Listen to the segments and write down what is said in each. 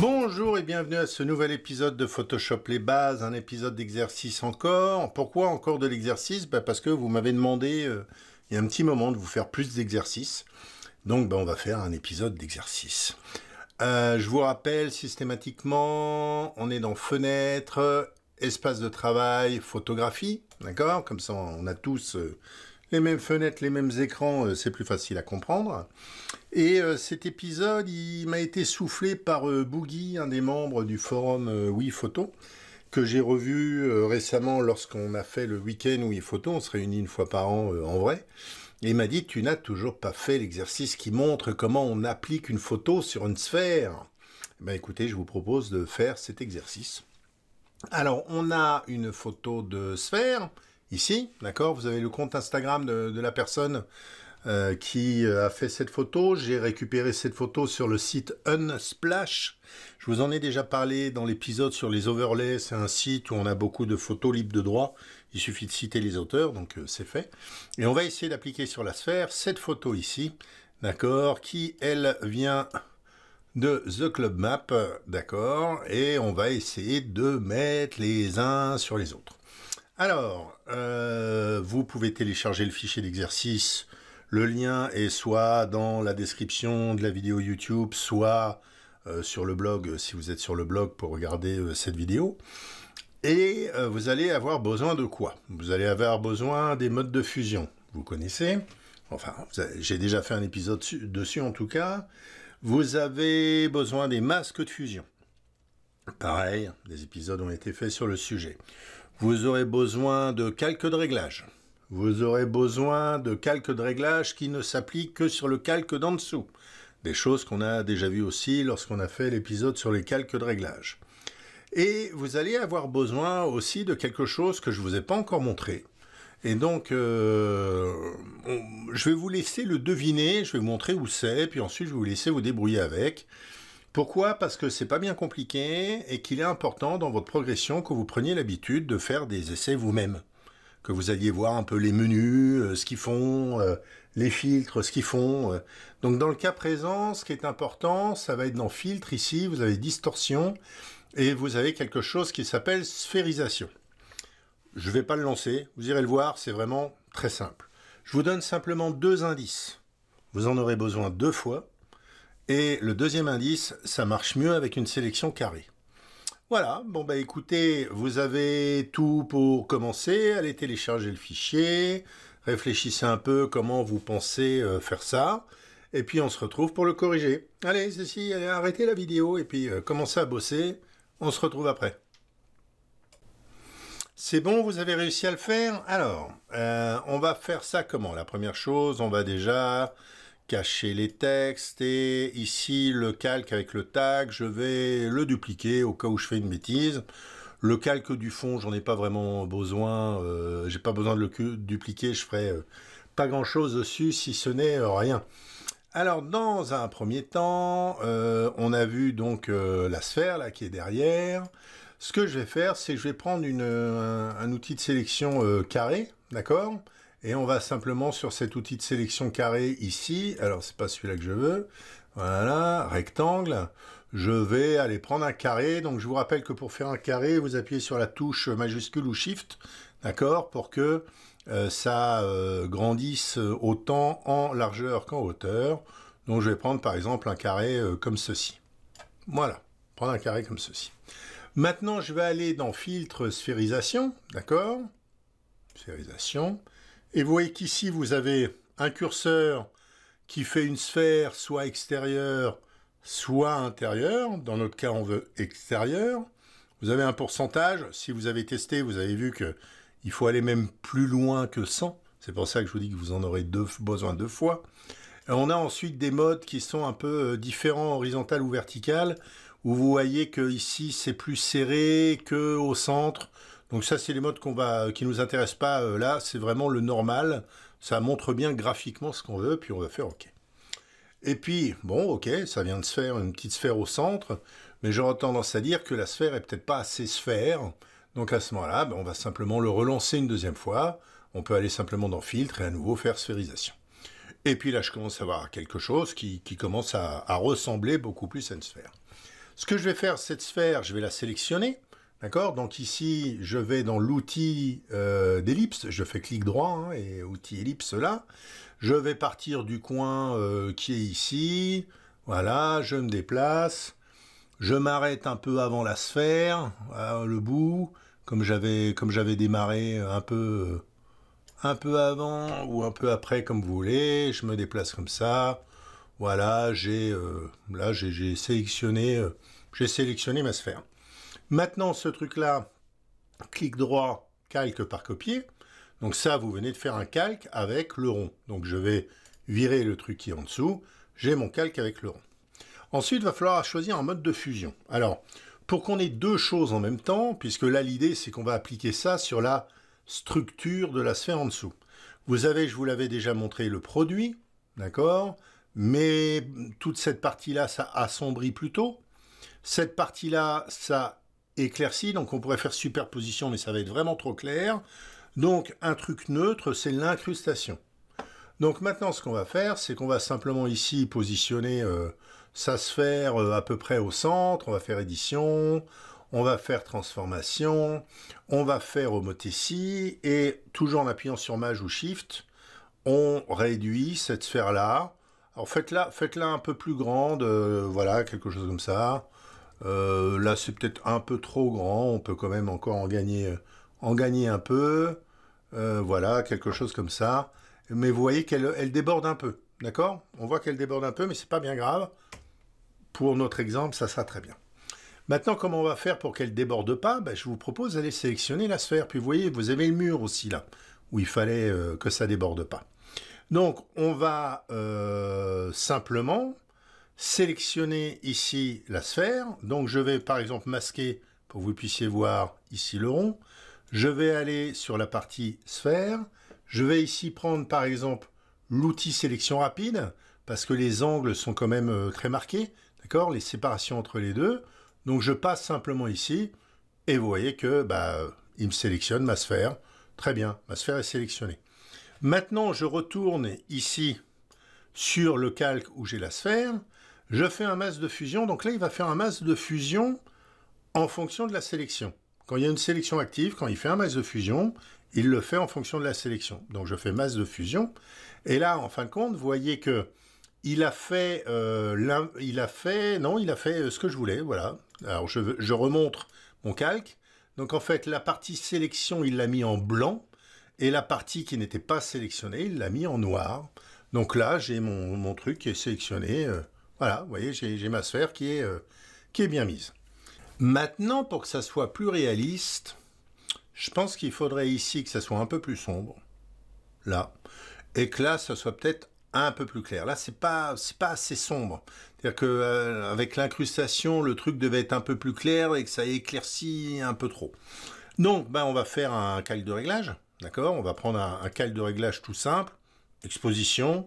Bonjour et bienvenue à ce nouvel épisode de Photoshop les bases, un épisode d'exercice encore. Pourquoi encore de l'exercice bah, Parce que vous m'avez demandé euh, il y a un petit moment de vous faire plus d'exercices. Donc bah, on va faire un épisode d'exercice. Euh, je vous rappelle systématiquement, on est dans fenêtre, espace de travail, photographie, d'accord Comme ça on a tous... Euh, les mêmes fenêtres, les mêmes écrans, euh, c'est plus facile à comprendre. Et euh, cet épisode, il m'a été soufflé par euh, Boogie, un des membres du forum Oui Photo, que j'ai revu récemment lorsqu'on a fait le week-end Oui Photo, on se réunit une fois par an en vrai. Et il m'a dit, tu n'as toujours pas fait l'exercice qui montre comment on applique une photo sur une sphère. Eh ben écoutez, je vous propose de faire cet exercice. Alors, on a une photo de sphère ici, d'accord Vous avez le compte Instagram de, la personne euh, qui euh, a fait cette photo. J'ai récupéré cette photo sur le site Unsplash. Je vous en ai déjà parlé dans l'épisode sur les overlays. C'est un site où on a beaucoup de photos libres de droit. Il suffit de citer les auteurs, donc euh, c'est fait. Et on va essayer d'appliquer sur la sphère cette photo ici, d'accord Qui, elle, vient de The Club Map, d'accord Et on va essayer de mettre les uns sur les autres. Alors, euh, vous pouvez télécharger le fichier d'exercice. Le lien est soit dans la description de la vidéo YouTube, soit euh, sur le blog, euh, si vous êtes sur le blog pour regarder cette vidéo. Et vous allez avoir besoin de quoi Vous allez avoir besoin des modes de fusion. Vous connaissez Enfin, j'ai déjà fait un épisode dessus en tout cas. Vous avez besoin des masques de fusion. Pareil, des épisodes ont été faits sur le sujet. Vous aurez besoin de calques de réglage. Vous aurez besoin de calques de réglage qui ne s'appliquent que sur le calque d'en dessous. Des choses qu'on a déjà vues aussi lorsqu'on a fait l'épisode sur les calques de réglage. Et vous allez avoir besoin aussi de quelque chose que je ne vous ai pas encore montré. Et donc, euh, je vais vous laisser le deviner, je vais vous montrer où c'est, puis ensuite je vais vous laisser vous débrouiller avec. Pourquoi Parce que c'est pas bien compliqué et qu'il est important dans votre progression que vous preniez l'habitude de faire des essais vous-même. Que vous alliez voir un peu les menus, euh, ce qu'ils font, euh, les filtres, ce qu'ils font. Euh. Donc dans le cas présent, ce qui est important, ça va être dans filtre ici, vous avez distorsion et vous avez quelque chose qui s'appelle sphérisation. Je ne vais pas le lancer, vous irez le voir, c'est vraiment très simple. Je vous donne simplement deux indices. Vous en aurez besoin deux fois. Et le deuxième indice, ça marche mieux avec une sélection carrée. Voilà, bon bah écoutez, vous avez tout pour commencer, allez télécharger le fichier, réfléchissez un peu comment vous pensez euh, faire ça, et puis on se retrouve pour le corriger. Allez, ceci, allez, arrêter la vidéo et puis euh, commencez à bosser, on se retrouve après. C'est bon, vous avez réussi à le faire Alors, euh, on va faire ça comment La première chose, on va déjà cacher les textes et ici le calque avec le tag, je vais le dupliquer au cas où je fais une bêtise. Le calque du fond, j'en ai pas vraiment besoin, euh, j'ai pas besoin de le dupliquer, je ferai euh, pas grand chose dessus si ce n'est euh, rien. Alors dans un premier temps, on a vu donc la sphère là qui est derrière. Ce que je vais faire, c'est que je vais prendre une, un, outil de sélection carré, d'accord et on va simplement sur cet outil de sélection carré ici. Alors, c'est pas celui-là que je veux. Voilà, rectangle. Je vais aller prendre un carré. Donc, je vous rappelle que pour faire un carré, vous appuyez sur la touche majuscule ou shift, d'accord, pour que euh, ça euh, grandisse autant en largeur qu'en hauteur. Donc, je vais prendre par exemple un carré euh, comme ceci. Voilà, prendre un carré comme ceci. Maintenant, je vais aller dans filtre sphérisation, d'accord Sphérisation. Et vous voyez qu'ici, vous avez un curseur qui fait une sphère soit extérieure, soit intérieure. Dans notre cas, on veut extérieure. Vous avez un pourcentage. Si vous avez testé, vous avez vu que il faut aller même plus loin que 100. C'est pour ça que je vous dis que vous en aurez besoin deux fois. Euh, on a ensuite des modes qui sont un peu euh, différents, horizontal ou vertical, où vous voyez que ici c'est plus serré qu'au centre. Donc ça, c'est les modes qu'on va, qui nous intéressent pas. Euh, là, c'est vraiment le normal. Ça montre bien graphiquement ce qu'on veut, puis on va faire OK. Et puis, bon, OK, ça vient de se faire une petite sphère au centre, mais j'aurais tendance à dire que la sphère est peut-être pas assez sphère. Donc à ce moment-là, ben, on va simplement le relancer une deuxième fois. On peut aller simplement dans filtre et à nouveau faire sphérisation. Et puis là, je commence à voir quelque chose qui, commence à, ressembler beaucoup plus à une sphère. Ce que je vais faire, cette sphère, je vais la sélectionner. D'accord Donc ici, je vais dans l'outil euh, d'ellipse, je fais clic droit, hein, et outil ellipse là. Je vais partir du coin euh, qui est ici, voilà, je me déplace, je m'arrête un peu avant la sphère, le bout, comme j'avais comme j'avais démarré un peu un peu avant ou un peu après comme vous voulez, je me déplace comme ça. Voilà, j'ai euh, là j'ai sélectionné euh, j'ai sélectionné ma sphère. Maintenant, ce truc-là, clic droit, calque par copier. Donc ça, vous venez de faire un calque avec le rond. Donc je vais virer le truc qui est en dessous. J'ai mon calque avec le rond. Ensuite, il va falloir choisir un mode de fusion. Alors, pour qu'on ait deux choses en même temps, puisque là, l'idée, c'est qu'on va appliquer ça sur la structure de la sphère en dessous. Vous avez, je vous l'avais déjà montré, le produit, d'accord Mais toute cette partie-là, ça assombrit plutôt. Cette partie-là, ça éclairci, donc on pourrait faire superposition, mais ça va être vraiment trop clair. Donc un truc neutre, c'est l'incrustation. Donc maintenant, ce qu'on va faire, c'est qu'on va simplement ici positionner euh, sa sphère euh, à peu près au centre, on va faire édition, on va faire transformation, on va faire homothétie, et toujours en appuyant sur Maj ou Shift, on réduit cette sphère-là. Alors faites-la faites un peu plus grande, euh, voilà, quelque chose comme ça. Euh, là, c'est peut-être un peu trop grand. On peut quand même encore en gagner, euh, en gagner un peu. Euh, voilà, quelque chose comme ça. Mais vous voyez qu'elle déborde un peu. D'accord On voit qu'elle déborde un peu, mais c'est pas bien grave. Pour notre exemple, ça sera très bien. Maintenant, comment on va faire pour qu'elle déborde pas ben, Je vous propose d'aller sélectionner la sphère. Puis vous voyez, vous avez le mur aussi là, où il fallait que ça déborde pas. Donc, on va simplement sélectionner ici la sphère. Donc je vais par exemple masquer pour que vous puissiez voir ici le rond. Je vais aller sur la partie sphère. Je vais ici prendre par exemple l'outil sélection rapide parce que les angles sont quand même euh, très marqués, d'accord Les séparations entre les deux. Donc je passe simplement ici et vous voyez que bah, il me sélectionne ma sphère. Très bien, ma sphère est sélectionnée. Maintenant, je retourne ici sur le calque où j'ai la sphère je fais un masque de fusion. Donc là, il va faire un masque de fusion en fonction de la sélection. Quand il y a une sélection active, quand il fait un masque de fusion, il le fait en fonction de la sélection. Donc je fais masque de fusion. Et là, en fin de compte, vous voyez que il a fait, euh, il a fait, non, il a fait euh, ce que je voulais, voilà. Alors je, je remontre mon calque. Donc en fait, la partie sélection, il l'a mis en blanc, et la partie qui n'était pas sélectionnée, il l'a mis en noir. Donc là, j'ai mon, mon, truc qui est sélectionné. Euh, voilà, vous voyez, j'ai ma sphère euh, qui est, bien mise. Maintenant, pour que ça soit plus réaliste, je pense qu'il faudrait ici que ça soit un peu plus sombre, là, et que là, ça soit peut-être un peu plus clair. Là, c'est pas pas assez sombre. C'est-à-dire qu'avec euh, l'incrustation, le truc devait être un peu plus clair et que ça éclaircit un peu trop. Donc, ben, on va faire un calque de réglage, d'accord On va prendre un, un calque de réglage tout simple, exposition,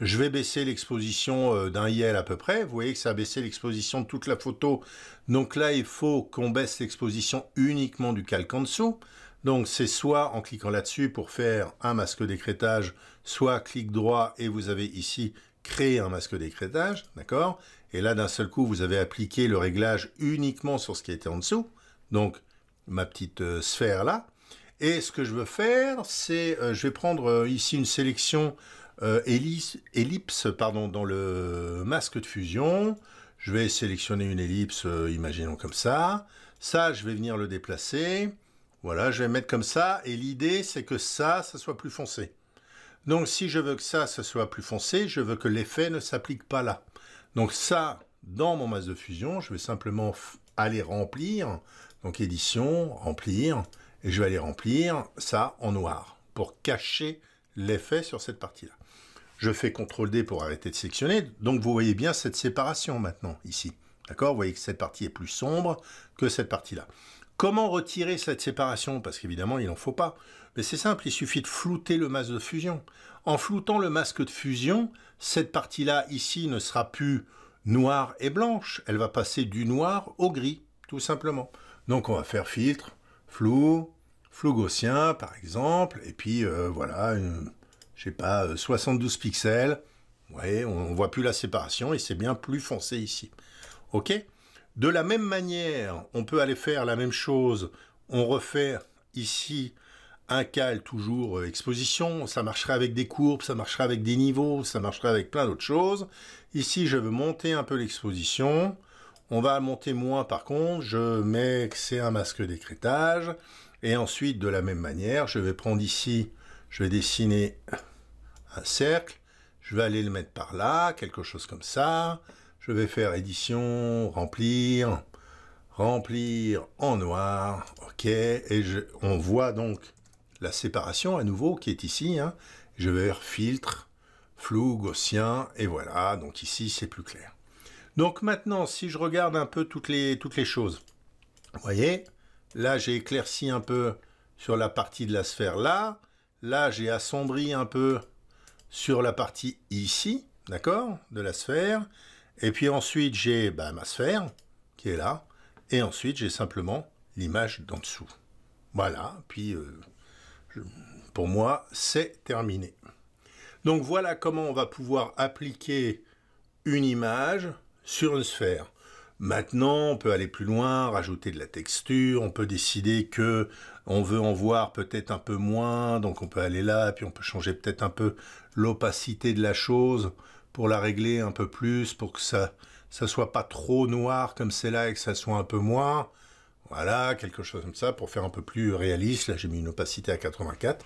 je vais baisser l'exposition euh, d'un IL à peu près. Vous voyez que ça a baissé l'exposition de toute la photo. Donc là, il faut qu'on baisse l'exposition uniquement du calque en dessous. Donc c'est soit en cliquant là-dessus pour faire un masque d'écrétage, soit clic droit et vous avez ici créer un masque d'écrétage, d'accord Et là, d'un seul coup, vous avez appliqué le réglage uniquement sur ce qui était en dessous, donc ma petite euh, sphère là. Et ce que je veux faire, c'est, euh, je vais prendre ici une sélection euh, ellipse, pardon, dans le masque de fusion. Je vais sélectionner une ellipse, euh, imaginons comme ça. Ça, je vais venir le déplacer. Voilà, je vais mettre comme ça. Et l'idée, c'est que ça, ça soit plus foncé. Donc, si je veux que ça, ça soit plus foncé, je veux que l'effet ne s'applique pas là. Donc ça, dans mon masque de fusion, je vais simplement aller remplir. Donc édition, remplir. Et je vais aller remplir ça en noir pour cacher l'effet sur cette partie-là je fais CTRL D pour arrêter de sectionner Donc vous voyez bien cette séparation maintenant, ici. D'accord Vous voyez que cette partie est plus sombre que cette partie-là. Comment retirer cette séparation Parce qu'évidemment, il n'en faut pas. Mais c'est simple, il suffit de flouter le masque de fusion. En floutant le masque de fusion, cette partie-là, ici, ne sera plus noire et blanche. Elle va passer du noir au gris, tout simplement. Donc on va faire filtre, flou, flou gaussien, par exemple, et puis euh, voilà, je sais pas, 72 euh, pixels. voyez, on ne voit plus la séparation et c'est bien plus foncé ici. OK De la même manière, on peut aller faire la même chose. On refait ici un cal toujours euh, exposition. Ça marcherait avec des courbes, ça marcherait avec des niveaux, ça marcherait avec plein d'autres choses. Ici, je veux monter un peu l'exposition. On va monter moins par contre. Je mets que c'est un masque d'écrétage. Et ensuite, de la même manière, je vais prendre ici je vais dessiner un cercle, je vais aller le mettre par là, quelque chose comme ça, je vais faire édition, remplir, remplir en noir, ok, et je, on voit donc la séparation à nouveau qui est ici, hein. je vais faire filtre, flou, gaussien, et voilà, donc ici c'est plus clair. Donc maintenant, si je regarde un peu toutes les, toutes les choses, vous voyez, là j'ai éclairci un peu sur la partie de la sphère là, Là, j'ai assombri un peu sur la partie ici, d'accord, de la sphère. Et puis ensuite, j'ai bah, ma sphère qui est là. Et ensuite, j'ai simplement l'image d'en dessous. Voilà, puis euh, pour moi, c'est terminé. Donc voilà comment on va pouvoir appliquer une image sur une sphère. Maintenant, on peut aller plus loin, rajouter de la texture, on peut décider que on veut en voir peut-être un peu moins, donc on peut aller là, puis on peut changer peut-être un peu l'opacité de la chose pour la régler un peu plus, pour que ça ça soit pas trop noir comme c'est là et que ça soit un peu moins. Voilà, quelque chose comme ça pour faire un peu plus réaliste. Là, j'ai mis une opacité à 84.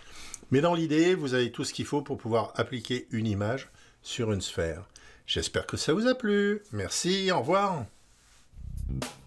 Mais dans l'idée, vous avez tout ce qu'il faut pour pouvoir appliquer une image sur une sphère. J'espère que ça vous a plu. Merci, au revoir. Mm-hmm.